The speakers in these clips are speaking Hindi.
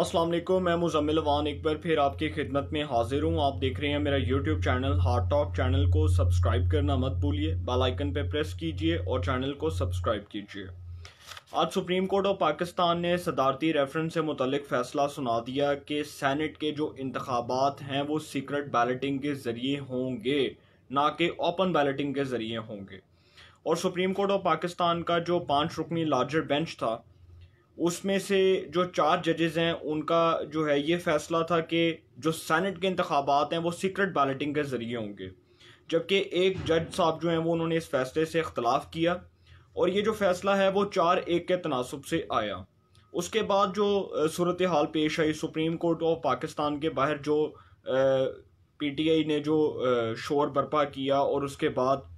अस्सलाम वालेकुम मैं मुजम्मिल एक बार फिर आपकी खिदमत में हाजिर हूँ आप देख रहे हैं मेरा YouTube channel heart talk channel को सब्सक्राइब करना मत भूलिए बेल आइकन पर प्रेस कीजिए और चैनल को सब्सक्राइब कीजिए आज सुप्रीम कोर्ट ऑफ पाकिस्तान ने सदारती रेफरेंस से मुतलिक फैसला सुना दिया कि सैनट के जो इंतबात हैं वो सीक्रेट बैलेटिंग के ज़रिए होंगे ना कि ओपन बैलेटिंग के ज़रिए होंगे और सुप्रीम कोर्ट ऑफ पाकिस्तान का जो पाँच रुकनी लार्जर बेंच था उसमें से जो चार जजेज़ हैं उनका जो है ये फैसला था कि जो सैनट के इंतबात हैं वो सीक्रेट बैलेटिंग के ज़रिए होंगे जबकि एक जज साहब जो हैं वो उन्होंने इस फैसले से इख्तलाफ किया और ये जो फैसला है वो चार एक के तनासब से आया उसके बाद जो सूरत हाल पेश आई सुप्रीम कोर्ट ऑफ पाकिस्तान के बाहर जो पी टी आई ने जो शोर बर्पा किया और उसके बाद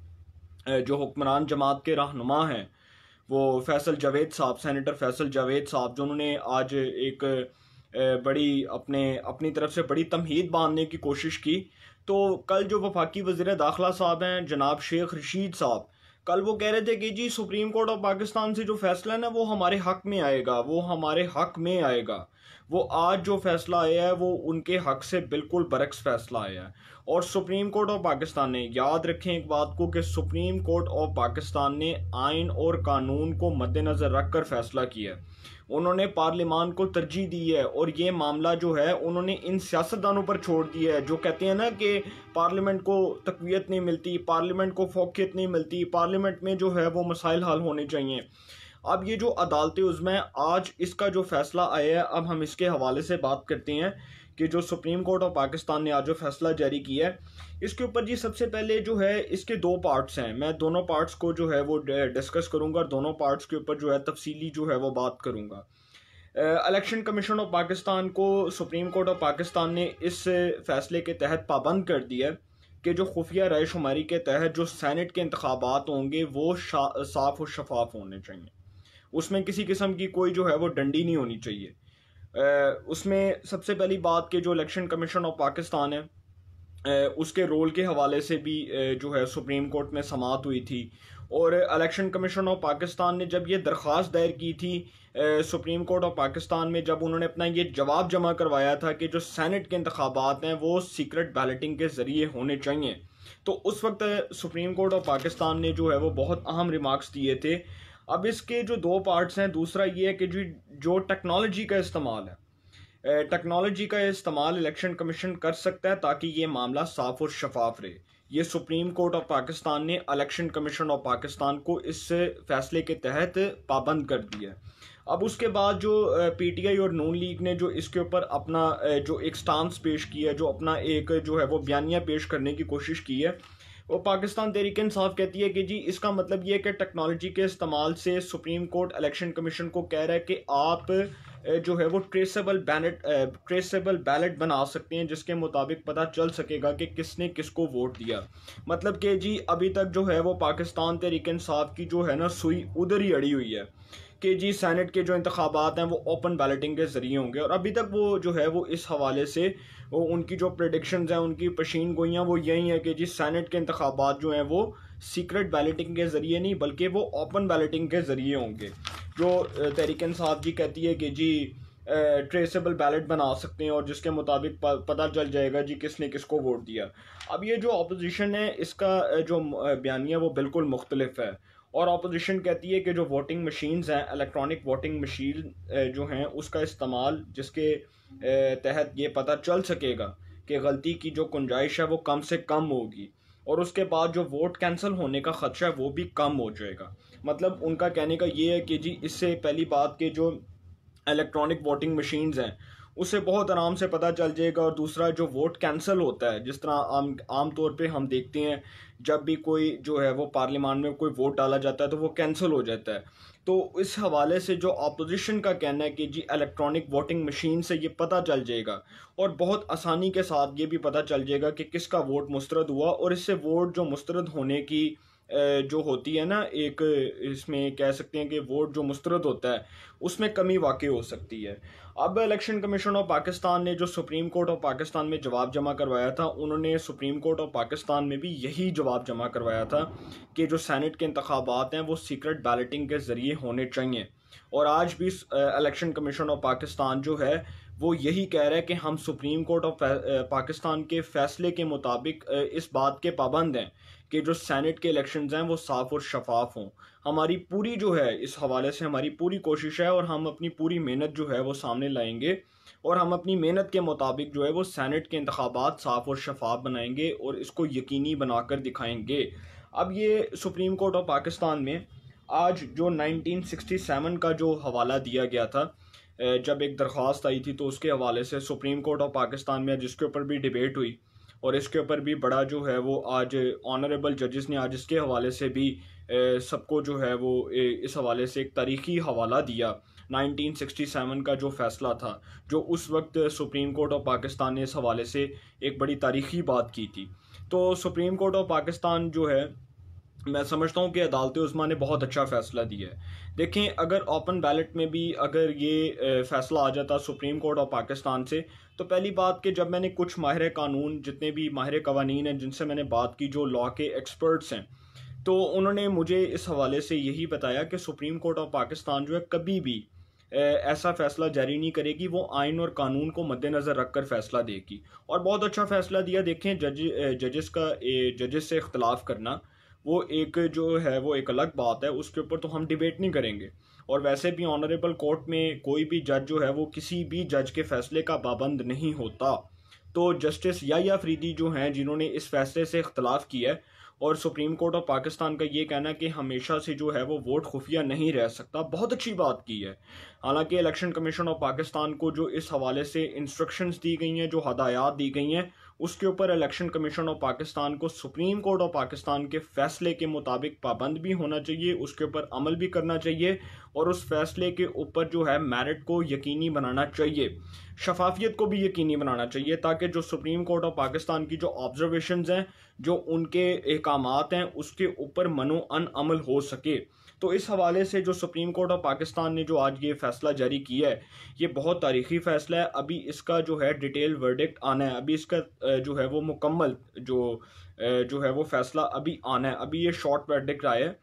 जो हुक्मरान जमात के रहनुमा हैं वो फैसल जावेद साहब सेनेटर फैसल जावेद साहब जो उन्होंने आज एक बड़ी अपने अपनी तरफ से बड़ी तमहीद बांधने की कोशिश की तो कल जो वफाकी वजीर दाखिला साहब हैं जनाब शेख रशीद साहब कल वो कह रहे थे कि जी सुप्रीम कोर्ट ऑफ पाकिस्तान से जो फैसला है ना वो हमारे हक में आएगा वो हमारे हक में आएगा वो आज जो फैसला आया है वो उनके हक से बिल्कुल बरक्स फैसला आया है और सुप्रीम कोर्ट ऑफ पाकिस्तान ने याद रखें एक बात को कि सुप्रीम कोर्ट ऑफ पाकिस्तान ने आइन और कानून को मद्देनज़र रख कर फैसला किया उन्होंने पार्लियामान को तरजीह दी है और ये मामला जो है उन्होंने इन सियासतदानों पर छोड़ दिया है जो कहते हैं ना कि पार्लियामेंट को तकवीत नहीं मिलती पार्लियामेंट को फोकियत नहीं मिलती पार्लियामेंट में जो है वो मसाइल हल होने चाहिए अब ये जो अदालत उज़्म है आज इसका जो फैसला आया है अब हम इसके हवाले से बात करते हैं कि जो सुप्रीम कोर्ट ऑफ पाकिस्तान ने आज जो फैसला जारी किया है इसके ऊपर जी सबसे पहले जो है इसके दो पार्ट्स हैं मैं दोनों पार्ट्स को जो है वो डिस्कस करूँगा और दोनों पार्ट्स के ऊपर जो है तफसीली जो है वो बात करूँगा इलेक्शन कमीशन ऑफ पाकिस्तान को सुप्रीम कोर्ट ऑफ पाकिस्तान ने इस फैसले के तहत पाबंद कर दिया कि जो खुफिया राय शुमारी के तहत जो सैनट के इंतबात होंगे वो साफ़ और शफाफ होने चाहिए उसमें किसी किस्म की कोई जो है वो डंडी नहीं होनी चाहिए उसमें सबसे पहली बात कि जो इलेक्शन कमीशन ऑफ पाकिस्तान है उसके रोल के हवाले से भी जो है सुप्रीम कोर्ट में समात हुई थी और इलेक्शन कमीशन ऑफ पाकिस्तान ने जब ये दरख्वास्त दायर की थी सुप्रीम कोर्ट ऑफ पाकिस्तान में जब उन्होंने अपना ये जवाब जमा करवाया था कि जो सैनट के इंतबात हैं वो सीक्रेट बैलेटिंग के ज़रिए होने चाहिए तो उस वक्त सुप्रीम कोर्ट ऑफ पाकिस्तान ने जो है वो बहुत अहम रिमार्क्स दिए थे अब इसके जो दो पार्ट्स हैं दूसरा ये है कि जो जो टेक्नोलॉजी का इस्तेमाल है टेक्नोलॉजी का इस्तेमाल इलेक्शन कमीशन कर सकता है ताकि ये मामला साफ और शफाफ रहे ये सुप्रीम कोर्ट ऑफ पाकिस्तान ने इलेक्शन कमीशन ऑफ पाकिस्तान को इस फैसले के तहत पाबंद कर दिया अब उसके बाद जो पीटीआई और नून लीग ने जो इसके ऊपर अपना जो एक स्टांस पेश किया जो अपना एक जो है वो बयानिया पेश करने की कोशिश की है और पाकिस्तान तहरीक इंसाफ कहती है कि जी इसका मतलब ये है कि टेक्नोलॉजी के इस्तेमाल से सुप्रीम कोर्ट इलेक्शन कमीशन को कह रहा है कि आप जो है वो ट्रेसेबल बैलेट ट्रेसेबल बैलेट बना सकते हैं जिसके मुताबिक पता चल सकेगा कि किसने किसको वोट दिया मतलब कि जी अभी तक जो है वो पाकिस्तान तहरीक इंसाफ की जो है ना सुई उधर ही अड़ी हुई है कि जी सैनट के जो इंतबात हैं वो ओपन बैलेटिंग के ज़रिए होंगे और अभी तक वो जो है वो इस हवाले से वो उनकी जो प्रडिक्शन हैं उनकी पशीन गोइयाँ वो यही हैं कि जी सैनट के इंतबात जो हैं वो सीक्रेट बैलेटिंग के ज़रिए नहीं बल्कि वो ओपन बैलेटिंग के ज़रिए होंगे जो तहरीक साहब जी कहती है कि जी ट्रेसेबल बैलेट बना सकते हैं और जिसके मुताबिक पता चल जाएगा जी किसने किसको वोट दिया अब ये जो अपोजिशन है इसका जो बयानिया वो बिल्कुल मुख्तलिफ है और अपोजिशन कहती है कि जो वोटिंग मशीन्स हैं इलेक्ट्रॉनिक वोटिंग मशीन जो हैं उसका इस्तेमाल जिसके तहत ये पता चल सकेगा कि गलती की जो गुंजाइश है वो कम से कम होगी और उसके बाद जो वोट कैंसिल होने का ख़दशा है वो भी कम हो जाएगा मतलब उनका कहने का ये है कि जी इससे पहली बात कि जो इलेक्ट्रॉनिक वोटिंग मशीन्स हैं उसे बहुत आराम से पता चल जाएगा और दूसरा जो वोट कैंसिल होता है जिस तरह आम आम तौर पे हम देखते हैं जब भी कोई जो है वो पार्लियामान में कोई वोट डाला जाता है तो वो कैंसिल हो जाता है तो इस हवाले से जो अपोजिशन का कहना है कि जी इलेक्ट्रॉनिक वोटिंग मशीन से ये पता चल जाएगा और बहुत आसानी के साथ ये भी पता चल जाएगा कि किसका वोट मुस्रद हुआ और इससे वोट जो मुस्रद होने की जो होती है ना एक इसमें कह सकते हैं कि वोट जो मुस्तरद होता है उसमें कमी वाकई हो सकती है अब इलेक्शन कमीशन ऑफ पाकिस्तान ने जो सुप्रीम कोर्ट ऑफ पाकिस्तान में जवाब जमा करवाया था उन्होंने सुप्रीम कोर्ट ऑफ पाकिस्तान में भी यही जवाब जमा करवाया था कि जो सैनट के इंतबात हैं वो सीक्रेट बैलेटिंग के ज़रिए होने चाहिए और आज भी इलेक्शन कमीशन ऑफ पाकिस्तान जो है वो यही कह रहे हैं कि हम सुप्रीम कोर्ट ऑफ पाकिस्तान के फैसले के मुताबिक इस बात के पाबंद हैं कि जो सैनट के इलेक्शन हैं वो साफ़ और शफाफ हों हमारी पूरी जो है इस हवाले से हमारी पूरी कोशिश है और हम अपनी पूरी मेहनत जो है वो सामने लाएंगे और हम अपनी मेहनत के मुताबिक जो है वो सैनट के इंतबात साफ़ और शफाफ बनाएंगे और इसको यकीनी बनाकर दिखाएंगे अब ये सुप्रीम कोर्ट ऑफ पाकिस्तान में आज जो 1967 का जो हवाला दिया गया था जब एक दरख्वास्त आई थी तो उसके हवाले से सुप्रीम कोर्ट ऑफ पाकिस्तान में जिसके ऊपर भी डिबेट हुई और इसके ऊपर भी बड़ा जो है वो आज ऑनरेबल जजेस ने आज इसके हवाले से भी सबको जो है वो इस हवाले से एक तारीखी हवाला दिया 1967 का जो फैसला था जो उस वक्त सुप्रीम कोर्ट ऑफ पाकिस्तान ने इस हवाले से एक बड़ी तारीखी बात की थी तो सुप्रीम कोर्ट ऑफ पाकिस्तान जो है मैं समझता हूँ कि अदालत उस्मा ने बहुत अच्छा फैसला दिया है देखें अगर ओपन बैलेट में भी अगर ये फैसला आ जाता सुप्रीम कोर्ट ऑफ पाकिस्तान से तो पहली बात कि जब मैंने कुछ माहिर कानून जितने भी माहिर कवानीन हैं जिनसे मैंने बात की जो लॉ के एक्सपर्ट्स हैं तो उन्होंने मुझे इस हवाले से यही बताया कि सुप्रीम कोर्ट ऑफ पाकिस्तान जो है कभी भी ऐसा फैसला जारी नहीं करेगी वो आइन और कानून को मद्देनज़र रखकर फैसला देगी और बहुत अच्छा फैसला दिया देखें जज जजेस का जजेस से इख्तलाफ करना वो एक जो है वो एक अलग बात है उसके ऊपर तो हम डिबेट नहीं करेंगे और वैसे भी ऑनरेबल कोर्ट में कोई भी जज जो है वो किसी भी जज के फैसले का पाबंद नहीं होता तो जस्टिस या फ्रीदी जो हैं जिन्होंने इस फैसले से इख्तलाफ किया है और सुप्रीम कोर्ट ऑफ पाकिस्तान का ये कहना कि हमेशा से जो है वो वोट खुफिया नहीं रह सकता बहुत अच्छी बात की है हालांकि इलेक्शन कमीशन ऑफ पाकिस्तान को जो इस हवाले से इंस्ट्रक्शंस दी गई हैं जो हदायत दी गई हैं उसके ऊपर इलेक्शन कमीशन ऑफ पाकिस्तान को सुप्रीम कोर्ट ऑफ पाकिस्तान के फैसले के मुताबिक पाबंद भी होना चाहिए उसके ऊपर अमल भी करना चाहिए और उस फैसले के ऊपर जो है मेरिट को यकीनी बनाना चाहिए शफाफियत को भी यकीनी बनाना चाहिए ताकि जो सुप्रीम कोर्ट ऑफ पाकिस्तान की जो ऑब्जर्वेशन हैं जो उनके अहकाम हैं उसके ऊपर मनो अन अमल हो सके तो इस हवाले से जो सुप्रीम कोर्ट ऑफ पाकिस्तान ने जो आज ये फैसला जारी किया है ये बहुत तारीखी फैसला है अभी इसका जो है डिटेल वर्डिक्ट आना है अभी इसका जो है वो मुकम्मल जो जो है वो फैसला अभी आना है अभी ये शॉर्ट वर्डिक्ट आया है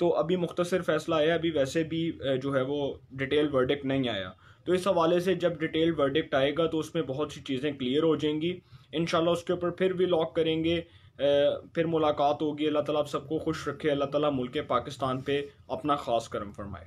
तो अभी मुख्तर फैसला आया अभी वैसे भी जो है वो डिटेल वर्डिक्ट नहीं आया तो इस हवाले से जब डिटेल वर्डिक्ट आएगा तो उसमें बहुत सी चीज़ें क्लियर हो जाएंगी इन उसके ऊपर फिर भी लॉक करेंगे फिर मुलाकात होगी अल्लाह ताला आप सबको खुश रखे अल्लाह ताला मुल्क पाकिस्तान पे अपना ख़ास करम फरमाए